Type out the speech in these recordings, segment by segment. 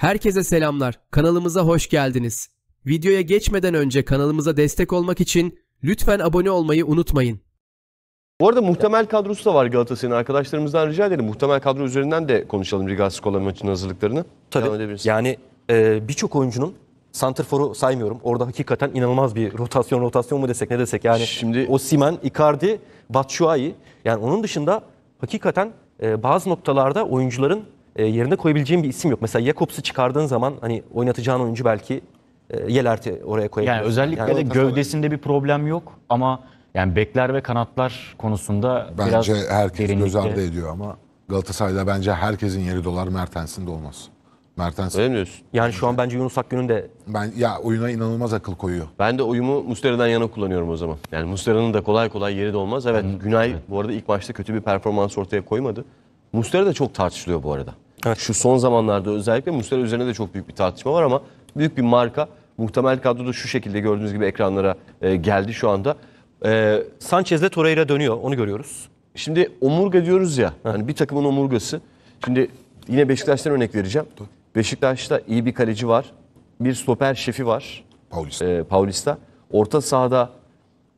Herkese selamlar. Kanalımıza hoş geldiniz. Videoya geçmeden önce kanalımıza destek olmak için lütfen abone olmayı unutmayın. Bu arada muhtemel kadrosu da var Galatasaray'ın. Arkadaşlarımızdan rica edelim. Muhtemel kadro üzerinden de konuşalım Riga Skola maçının hazırlıklarını. Tabii. Yani e, birçok oyuncunun Santrfor'u saymıyorum. Orada hakikaten inanılmaz bir rotasyon rotasyon mu desek ne desek yani. Şimdi o Simen, Icardi, Batshuayi yani onun dışında hakikaten e, bazı noktalarda oyuncuların e, yerine koyabileceğim bir isim yok. Mesela Jakobs'u çıkardığın zaman hani oynatacağın oyuncu belki e, Yelert'i oraya koyabilirsin. Yani özellikle de gövdesinde bir problem yok ama yani bekler ve kanatlar konusunda biraz Bence herkes göz ardı ediyor ama Galatasaray'da bence herkesin yeri dolar Mertens'in de olmaz. Mertens Öyle mi diyorsun? Yani şu an bence Yunus Akgün'ün de ben ya oyuna inanılmaz akıl koyuyor. Ben de oyumu Mustera'dan yana kullanıyorum o zaman. Yani Mustera'nın da kolay kolay yeri de olmaz. Evet Günay bu arada ilk maçta kötü bir performans ortaya koymadı. Mustera da çok tartışılıyor bu arada. Evet. Şu son zamanlarda özellikle Muslera üzerine de çok büyük bir tartışma var ama büyük bir marka muhtemel kadro da şu şekilde gördüğünüz gibi ekranlara e, geldi şu anda. E, de Torreira dönüyor onu görüyoruz. Şimdi omurga diyoruz ya hani bir takımın omurgası. Şimdi yine Beşiktaş'tan örnek vereceğim. Beşiktaş'ta iyi bir kaleci var. Bir stoper şefi var. Paulista. E, Paulista. Orta sahada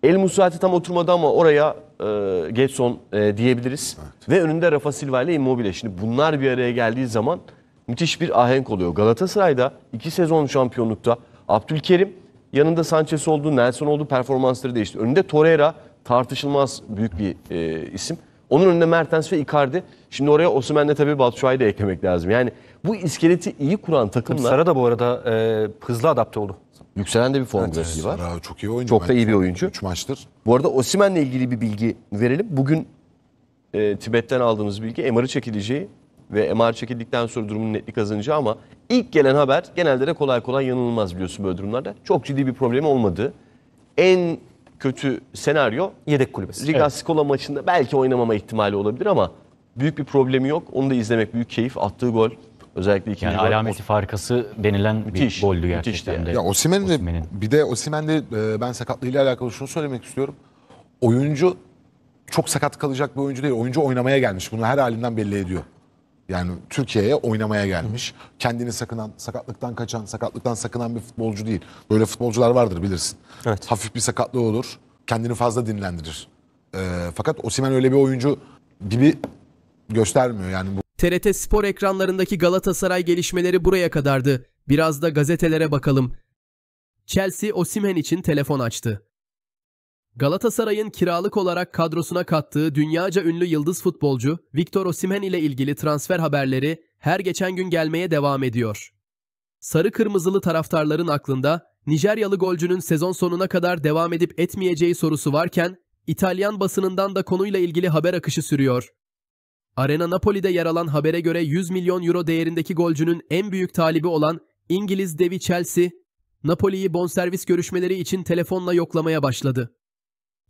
El Musrati tam oturmadı ama oraya e, Getson e, diyebiliriz. Evet. Ve önünde Rafa Silva ile Immobile. Şimdi bunlar bir araya geldiği zaman müthiş bir ahenk oluyor. Galatasaray'da iki sezon şampiyonlukta Abdülkerim yanında Sanchez oldu, Nelson oldu performansları değişti. Önünde Torreira tartışılmaz büyük bir e, isim. Onun önünde Mertens ve Icardi. Şimdi oraya Osimhen'le tabii Batshuayi de eklemek lazım. Yani bu iskeleti iyi kuran takımlar... Tabii Sara da bu arada e, hızlı adapte oldu. Yükselen de bir form grafiği var. Sara çok iyi oyuncu. Çok da iyi bir oyuncu. 3 maçtır. Bu arada Osimen'le ilgili bir bilgi verelim. Bugün e, Tibet'ten aldığımız bilgi MR'ı çekileceği ve MR çekildikten sonra durumun netlik kazanacağı ama ilk gelen haber genelde de kolay kolay yanılmaz biliyorsun böyle durumlarda. Çok ciddi bir problem olmadı. En kötü senaryo Yedek kulübesi. Riga evet. Skola maçında belki oynamama ihtimali olabilir ama büyük bir problemi yok. Onu da izlemek büyük keyif. Attığı gol Özellikle ikinci Yani alameti farkası denilen Müthiş, bir goldü gerçekten müthişti yani. de. Ya Osimhen'in de Osimhen'in. bir de Osimhen'de e, ben sakatlığıyla alakalı şunu söylemek istiyorum. Oyuncu çok sakat kalacak bir oyuncu değil. Oyuncu oynamaya gelmiş. Bunu her halinden belli ediyor. Yani Türkiye'ye oynamaya gelmiş. Kendini sakınan, sakatlıktan kaçan, sakatlıktan sakınan bir futbolcu değil. Böyle futbolcular vardır bilirsin. Evet. Hafif bir sakatlığı olur. Kendini fazla dinlendirir. E, fakat Osimen öyle bir oyuncu gibi göstermiyor. Yani bu TRT spor ekranlarındaki Galatasaray gelişmeleri buraya kadardı. Biraz da gazetelere bakalım. Chelsea Osimhen için telefon açtı. Galatasaray'ın kiralık olarak kadrosuna kattığı dünyaca ünlü yıldız futbolcu Victor Osimhen ile ilgili transfer haberleri her geçen gün gelmeye devam ediyor. Sarı kırmızılı taraftarların aklında Nijeryalı golcünün sezon sonuna kadar devam edip etmeyeceği sorusu varken İtalyan basınından da konuyla ilgili haber akışı sürüyor. Arena Napoli'de yer alan habere göre 100 milyon euro değerindeki golcünün en büyük talibi olan İngiliz devi Chelsea, Napoli'yi bonservis görüşmeleri için telefonla yoklamaya başladı.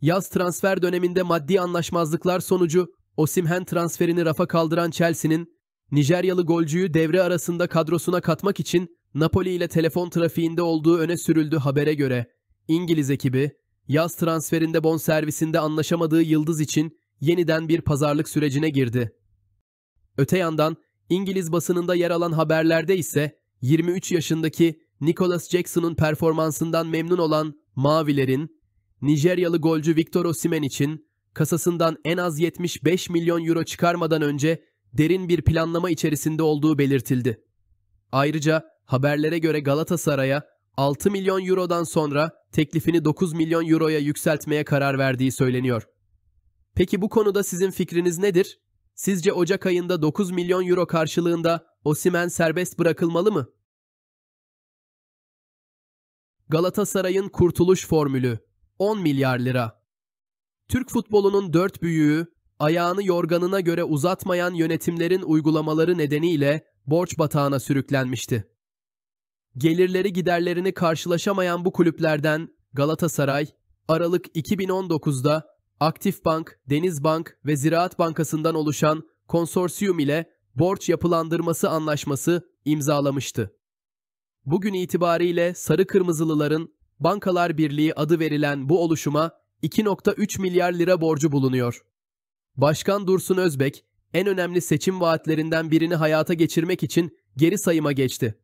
Yaz transfer döneminde maddi anlaşmazlıklar sonucu Osimhen transferini rafa kaldıran Chelsea'nin Nijeryalı golcüyü devre arasında kadrosuna katmak için Napoli ile telefon trafiğinde olduğu öne sürüldü habere göre. İngiliz ekibi yaz transferinde bonservisinde anlaşamadığı Yıldız için yeniden bir pazarlık sürecine girdi. Öte yandan İngiliz basınında yer alan haberlerde ise 23 yaşındaki Nicholas Jackson'ın performansından memnun olan Mavilerin, Nijeryalı golcü Victor Osimhen için kasasından en az 75 milyon euro çıkarmadan önce derin bir planlama içerisinde olduğu belirtildi. Ayrıca haberlere göre Galatasaray'a 6 milyon eurodan sonra teklifini 9 milyon euroya yükseltmeye karar verdiği söyleniyor. Peki bu konuda sizin fikriniz nedir? Sizce Ocak ayında 9 milyon euro karşılığında Osimen serbest bırakılmalı mı? Galatasaray'ın kurtuluş formülü 10 milyar lira. Türk futbolunun dört büyüğü ayağını yorganına göre uzatmayan yönetimlerin uygulamaları nedeniyle borç batağına sürüklenmişti. Gelirleri giderlerini karşılaşamayan bu kulüplerden Galatasaray Aralık 2019'da Aktif Bank, Deniz Bank ve Ziraat Bankası'ndan oluşan konsorsiyum ile borç yapılandırması anlaşması imzalamıştı. Bugün itibariyle Sarı Kırmızılıların Bankalar Birliği adı verilen bu oluşuma 2.3 milyar lira borcu bulunuyor. Başkan Dursun Özbek, en önemli seçim vaatlerinden birini hayata geçirmek için geri sayıma geçti.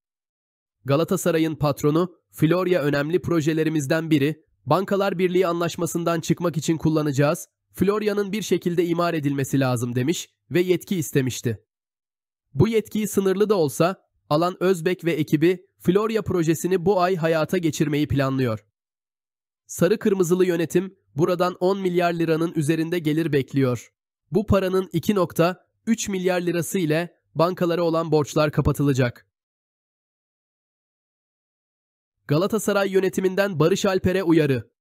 Galatasaray'ın patronu Florya önemli projelerimizden biri Bankalar Birliği anlaşmasından çıkmak için kullanacağız, Florya'nın bir şekilde imar edilmesi lazım demiş ve yetki istemişti. Bu yetkiyi sınırlı da olsa Alan Özbek ve ekibi Florya projesini bu ay hayata geçirmeyi planlıyor. Sarı kırmızılı yönetim buradan 10 milyar liranın üzerinde gelir bekliyor. Bu paranın 2.3 milyar lirası ile bankalara olan borçlar kapatılacak. Galatasaray yönetiminden Barış Alper'e uyarı.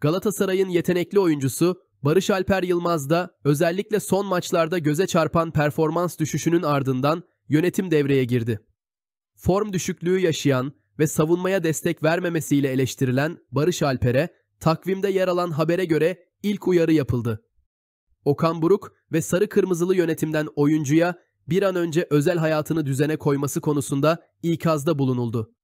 Galatasaray'ın yetenekli oyuncusu Barış Alper Yılmaz da özellikle son maçlarda göze çarpan performans düşüşünün ardından yönetim devreye girdi. Form düşüklüğü yaşayan ve savunmaya destek vermemesiyle eleştirilen Barış Alper'e takvimde yer alan habere göre ilk uyarı yapıldı. Okan Buruk ve sarı kırmızılı yönetimden oyuncuya bir an önce özel hayatını düzene koyması konusunda ikazda bulunuldu.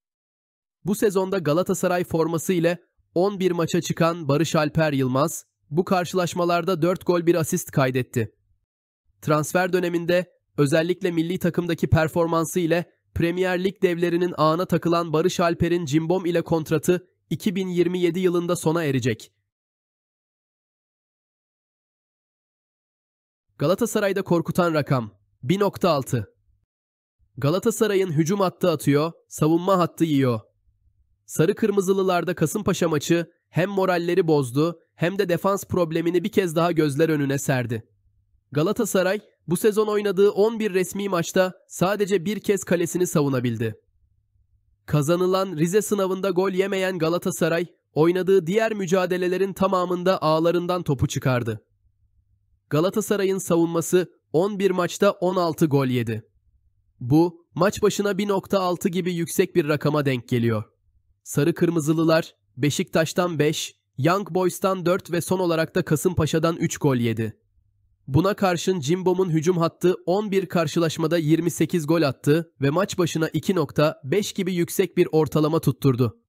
Bu sezonda Galatasaray forması ile 11 maça çıkan Barış Alper Yılmaz, bu karşılaşmalarda 4 gol 1 asist kaydetti. Transfer döneminde özellikle milli takımdaki performansı ile Premier Lig devlerinin ağına takılan Barış Alper'in Cimbom ile kontratı 2027 yılında sona erecek. Galatasaray'da korkutan rakam 1.6 Galatasaray'ın hücum hattı atıyor, savunma hattı yiyor. Sarı Kırmızılılarda Kasımpaşa maçı hem moralleri bozdu hem de defans problemini bir kez daha gözler önüne serdi. Galatasaray bu sezon oynadığı 11 resmi maçta sadece bir kez kalesini savunabildi. Kazanılan Rize sınavında gol yemeyen Galatasaray oynadığı diğer mücadelelerin tamamında ağlarından topu çıkardı. Galatasaray'ın savunması 11 maçta 16 gol yedi. Bu maç başına 1.6 gibi yüksek bir rakama denk geliyor. Sarı Kırmızılılar Beşiktaş'tan 5, Young Boys'tan 4 ve son olarak da Kasımpaşa'dan 3 gol yedi. Buna karşın Cimbom'un hücum hattı 11 karşılaşmada 28 gol attı ve maç başına 2.5 gibi yüksek bir ortalama tutturdu.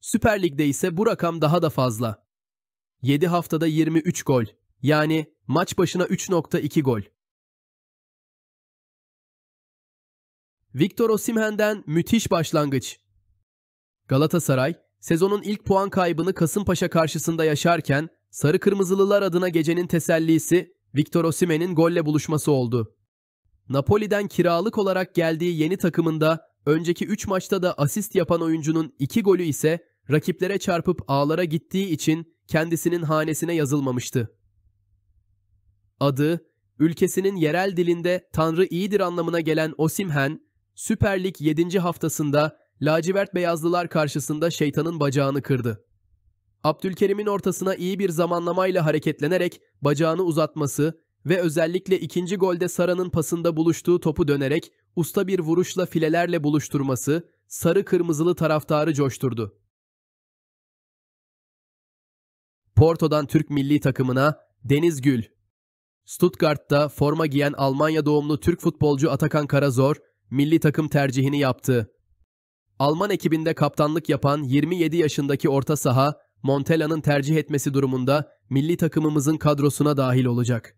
Süper Lig'de ise bu rakam daha da fazla. 7 haftada 23 gol yani maç başına 3.2 gol. Victor Osimhen'den müthiş başlangıç. Galatasaray, sezonun ilk puan kaybını Kasımpaşa karşısında yaşarken Sarı Kırmızılılar adına gecenin tesellisi Victor Osimen'in golle buluşması oldu. Napoli'den kiralık olarak geldiği yeni takımında önceki 3 maçta da asist yapan oyuncunun 2 golü ise rakiplere çarpıp ağlara gittiği için kendisinin hanesine yazılmamıştı. Adı, ülkesinin yerel dilinde Tanrı iyidir anlamına gelen Osimhen, Süper Lig 7. haftasında lacivert beyazlılar karşısında şeytanın bacağını kırdı. Abdülkerim'in ortasına iyi bir zamanlamayla hareketlenerek bacağını uzatması ve özellikle ikinci golde Sara'nın pasında buluştuğu topu dönerek usta bir vuruşla filelerle buluşturması sarı kırmızılı taraftarı coşturdu. Porto'dan Türk milli takımına Deniz Gül. Stuttgart'ta forma giyen Almanya doğumlu Türk futbolcu Atakan Karazor milli takım tercihini yaptı. Alman ekibinde kaptanlık yapan 27 yaşındaki orta saha Montella'nın tercih etmesi durumunda milli takımımızın kadrosuna dahil olacak.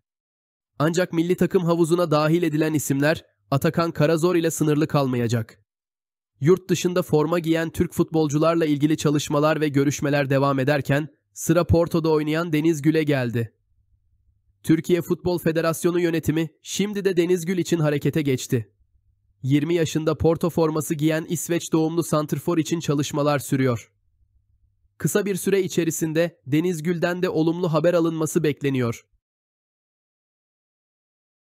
Ancak milli takım havuzuna dahil edilen isimler Atakan Karazor ile sınırlı kalmayacak. Yurt dışında forma giyen Türk futbolcularla ilgili çalışmalar ve görüşmeler devam ederken sıra Porto'da oynayan Deniz Gül'e geldi. Türkiye Futbol Federasyonu yönetimi şimdi de Deniz Gül için harekete geçti. 20 yaşında Porto forması giyen İsveç doğumlu santrfor için çalışmalar sürüyor. Kısa bir süre içerisinde Deniz Gül'den de olumlu haber alınması bekleniyor.